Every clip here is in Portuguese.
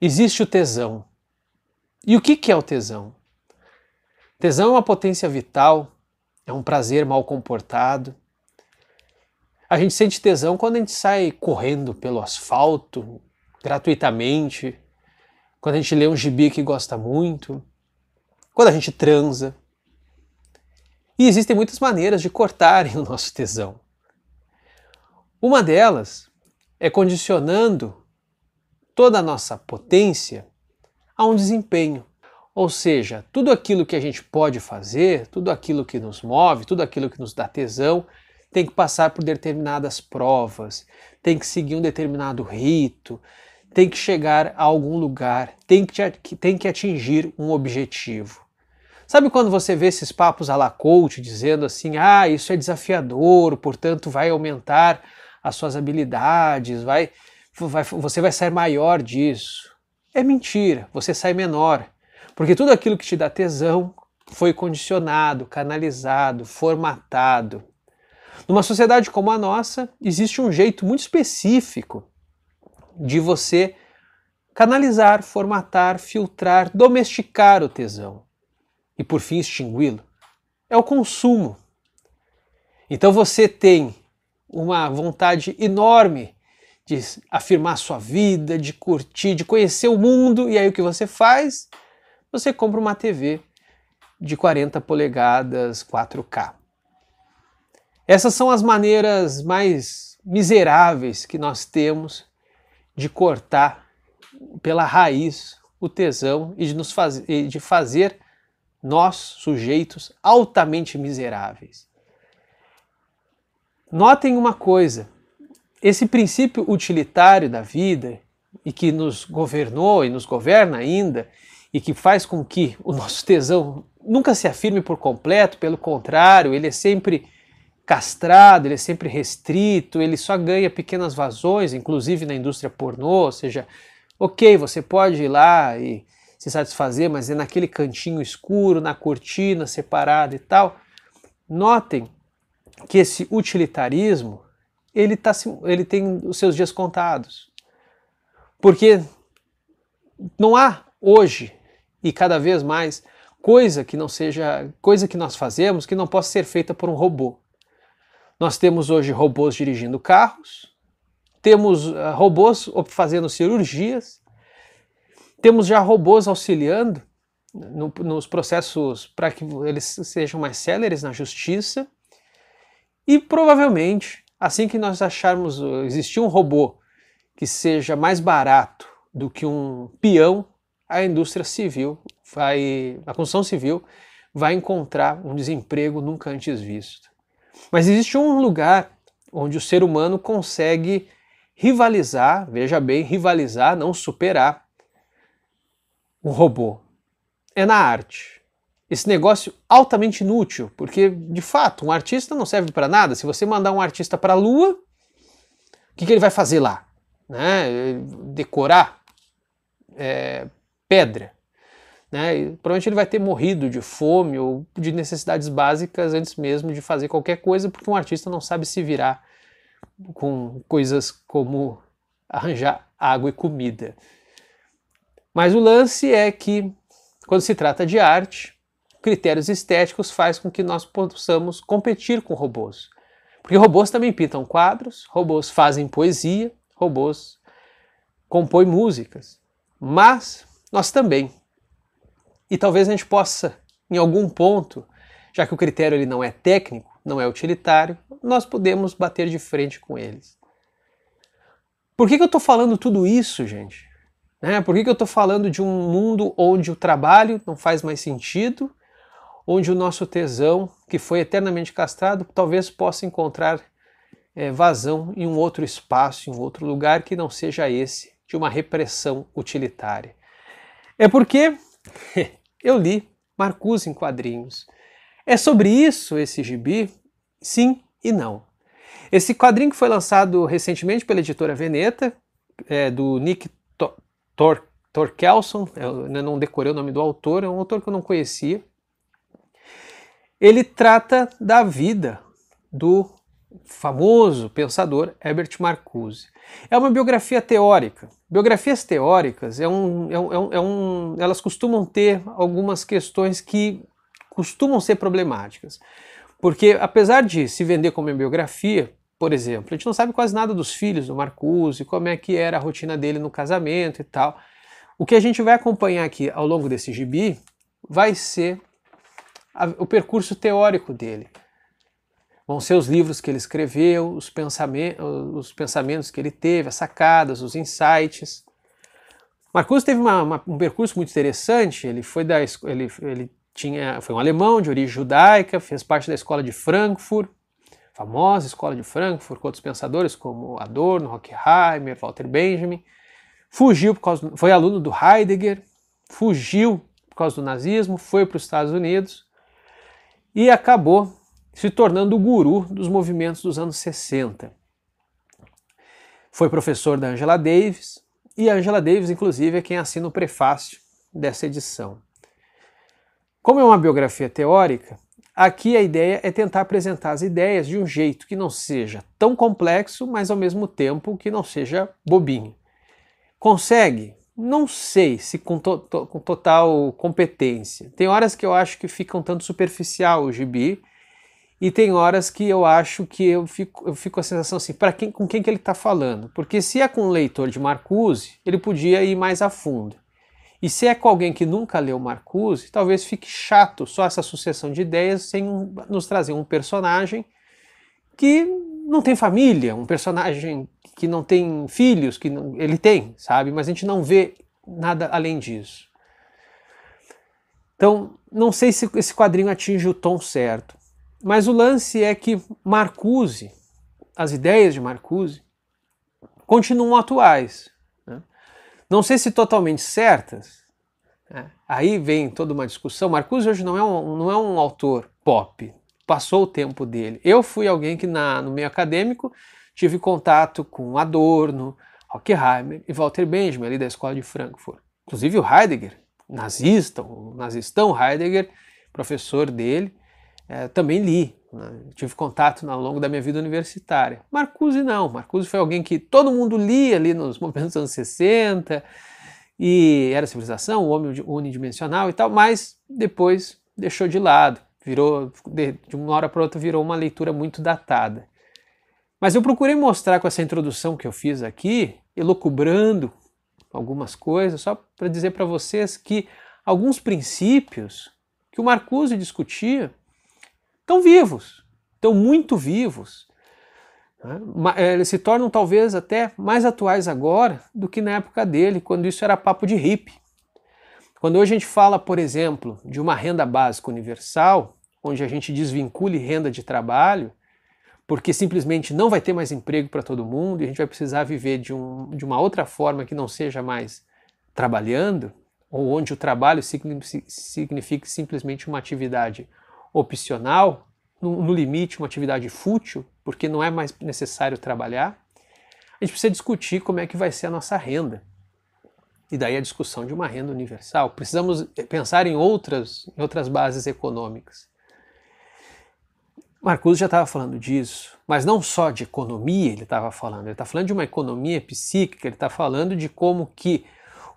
Existe o tesão. E o que, que é o tesão? Tesão é uma potência vital, é um prazer mal comportado. A gente sente tesão quando a gente sai correndo pelo asfalto, gratuitamente, quando a gente lê um gibi que gosta muito, quando a gente transa. E existem muitas maneiras de cortarem o nosso tesão. Uma delas é condicionando toda a nossa potência a um desempenho. Ou seja, tudo aquilo que a gente pode fazer, tudo aquilo que nos move, tudo aquilo que nos dá tesão, tem que passar por determinadas provas, tem que seguir um determinado rito, tem que chegar a algum lugar, tem que, tem que atingir um objetivo. Sabe quando você vê esses papos à la coach dizendo assim: ah, isso é desafiador, portanto vai aumentar as suas habilidades, vai você vai sair maior disso. É mentira, você sai menor. Porque tudo aquilo que te dá tesão foi condicionado, canalizado, formatado. Numa sociedade como a nossa, existe um jeito muito específico de você canalizar, formatar, filtrar, domesticar o tesão e por fim extingui-lo. É o consumo. Então você tem uma vontade enorme de afirmar sua vida, de curtir, de conhecer o mundo. E aí o que você faz? Você compra uma TV de 40 polegadas 4K. Essas são as maneiras mais miseráveis que nós temos de cortar pela raiz o tesão e de nos de fazer nós sujeitos altamente miseráveis. Notem uma coisa, esse princípio utilitário da vida e que nos governou e nos governa ainda e que faz com que o nosso tesão nunca se afirme por completo, pelo contrário, ele é sempre castrado, ele é sempre restrito, ele só ganha pequenas vazões, inclusive na indústria pornô, ou seja, ok, você pode ir lá e se satisfazer, mas é naquele cantinho escuro, na cortina separada e tal. Notem que esse utilitarismo ele, tá, ele tem os seus dias contados. Porque não há hoje e cada vez mais coisa que não seja coisa que nós fazemos que não possa ser feita por um robô. Nós temos hoje robôs dirigindo carros, temos ah, robôs fazendo cirurgias, temos já robôs auxiliando no, nos processos para que eles sejam mais céleres na justiça e provavelmente Assim que nós acharmos existir um robô que seja mais barato do que um peão, a indústria civil vai, a construção civil vai encontrar um desemprego nunca antes visto. Mas existe um lugar onde o ser humano consegue rivalizar, veja bem, rivalizar, não superar um robô. É na arte esse negócio altamente inútil, porque de fato um artista não serve para nada. Se você mandar um artista para a Lua, o que, que, ele vai fazer lá? Né? Decorar é, pedra. Né? E, provavelmente ele vai ter morrido de fome ou de necessidades básicas antes mesmo de fazer qualquer coisa, porque um artista não sabe se virar com coisas como arranjar água e comida. Mas o lance é que, quando se trata de arte, critérios estéticos faz com que nós possamos competir com robôs. Porque robôs também pintam quadros, robôs fazem poesia, robôs compõem músicas. Mas nós também. E talvez a gente possa, em algum ponto, já que o critério ele não é técnico, não é utilitário, nós podemos bater de frente com eles. Por que, que eu estou falando tudo isso, gente? Né? Por que, que eu estou falando de um mundo onde o trabalho não faz mais sentido onde o nosso tesão, que foi eternamente castrado, talvez possa encontrar é, vazão em um outro espaço, em um outro lugar que não seja esse de uma repressão utilitária. É porque eu li Marcuse em quadrinhos. É sobre isso esse gibi? Sim e não. Esse quadrinho que foi lançado recentemente pela editora Veneta, é, do Nick Tor Torkelson, é, eu não decorei o nome do autor, é um autor que eu não conhecia, ele trata da vida do famoso pensador Herbert Marcuse. É uma biografia teórica. Biografias teóricas, é um, é um, é um, é elas costumam ter algumas questões que costumam ser problemáticas. Porque apesar de se vender como biografia, por exemplo, a gente não sabe quase nada dos filhos do Marcuse, como é que era a rotina dele no casamento e tal. O que a gente vai acompanhar aqui ao longo desse gibi vai ser a, o percurso teórico dele. Vão ser os livros que ele escreveu, os, pensamentos, os pensamentos que ele teve, as sacadas, os insights. Marcus teve uma, uma, um percurso muito interessante. Ele foi da ele, ele tinha foi um alemão de origem judaica, fez parte da escola de Frankfurt, famosa escola de Frankfurt, com outros pensadores como Adorno, Horkheimer, Walter Benjamin. Fugiu por causa foi aluno do Heidegger, fugiu por causa do nazismo, foi para os Estados Unidos e acabou se tornando o guru dos movimentos dos anos 60. Foi professor da Angela Davis, e a Angela Davis, inclusive, é quem assina o prefácio dessa edição. Como é uma biografia teórica, aqui a ideia é tentar apresentar as ideias de um jeito que não seja tão complexo, mas ao mesmo tempo que não seja bobinho. Consegue? não sei se com, to to com total competência. Tem horas que eu acho que fica um tanto superficial o gibi, e tem horas que eu acho que eu fico, eu fico com a sensação assim, para quem, com quem que ele está falando? Porque se é com um leitor de Marcuse, ele podia ir mais a fundo. E se é com alguém que nunca leu Marcuse, talvez fique chato só essa sucessão de ideias sem nos trazer um personagem que não tem família, um personagem que não tem filhos, que não, ele tem, sabe? Mas a gente não vê nada além disso. Então, não sei se esse quadrinho atinge o tom certo, mas o lance é que Marcuse, as ideias de Marcuse, continuam atuais. Né? Não sei se totalmente certas, né? aí vem toda uma discussão. Marcuse hoje não é um, não é um autor pop, passou o tempo dele. Eu fui alguém que na, no meio acadêmico Tive contato com Adorno, Hockheimer e Walter Benjamin, ali da escola de Frankfurt. Inclusive o Heidegger, nazista, o nazistão Heidegger, professor dele, é, também li. Né? Tive contato ao longo da minha vida universitária. Marcuse não, Marcuse foi alguém que todo mundo lia ali nos momentos dos anos 60, e era civilização, o homem unidimensional e tal, mas depois deixou de lado, virou de, uma hora para outra virou uma leitura muito datada. Mas eu procurei mostrar com essa introdução que eu fiz aqui, elucubrando algumas coisas, só para dizer para vocês que alguns princípios que o Marcuse discutia estão vivos, estão muito vivos. Né? Eh, eles se tornam talvez até mais atuais agora do que na época dele, quando isso era papo de hippie. Quando hoje a gente fala, por exemplo, de uma renda básica universal, onde a gente desvincule renda de trabalho, porque simplesmente não vai ter mais emprego para todo mundo e a gente vai precisar viver de, um, de uma outra forma que não seja mais trabalhando, ou onde o trabalho signifique simplesmente uma atividade opcional, no, no limite, uma atividade fútil, porque não é mais necessário trabalhar, a gente precisa discutir como é que vai ser a nossa renda. E daí a discussão de uma renda universal. Precisamos eh, pensar em outras, em outras bases econômicas. Marcuse já estava falando disso, mas não só de economia ele estava falando, ele está falando de uma economia psíquica, ele está falando de como que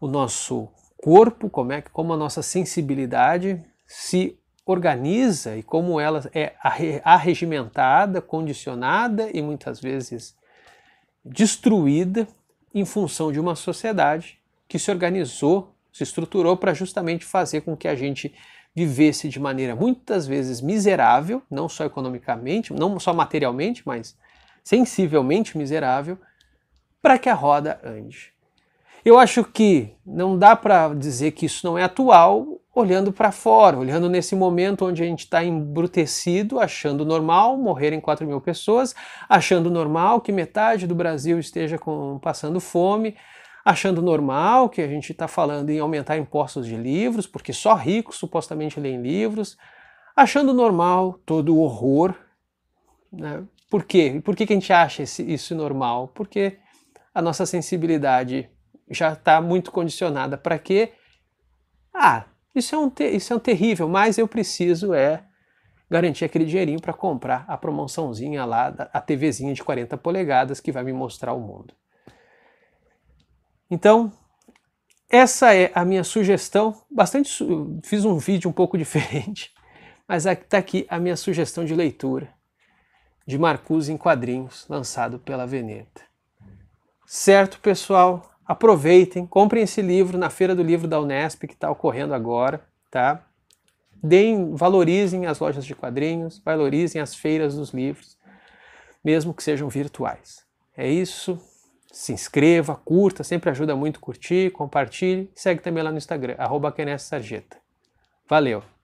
o nosso corpo, como é que como a nossa sensibilidade se organiza e como ela é arregimentada, condicionada e muitas vezes destruída em função de uma sociedade que se organizou, se estruturou para justamente fazer com que a gente vivesse de maneira muitas vezes miserável, não só economicamente, não só materialmente, mas sensivelmente miserável, para que a roda ande. Eu acho que não dá para dizer que isso não é atual olhando para fora, olhando nesse momento onde a gente está embrutecido, achando normal morrerem 4 mil pessoas, achando normal que metade do Brasil esteja com, passando fome, achando normal que a gente está falando em aumentar impostos de livros, porque só ricos supostamente leem livros, achando normal todo o horror. Né? Por quê? Por que, que a gente acha esse, isso normal? Porque a nossa sensibilidade já está muito condicionada para quê? Ah, isso é, um isso é um terrível, mas eu preciso é garantir aquele dinheirinho para comprar a promoçãozinha lá, a TVzinha de 40 polegadas que vai me mostrar o mundo. Então, essa é a minha sugestão. Bastante su fiz um vídeo um pouco diferente, mas está aqui a minha sugestão de leitura de Marcuse em quadrinhos, lançado pela Veneta. Certo, pessoal? Aproveitem, comprem esse livro na Feira do Livro da Unesp que está ocorrendo agora, tá? Deem, valorizem as lojas de quadrinhos, valorizem as feiras dos livros, mesmo que sejam virtuais. É isso se inscreva, curta, sempre ajuda muito curtir, compartilhe. Segue também lá no Instagram, arroba Valeu!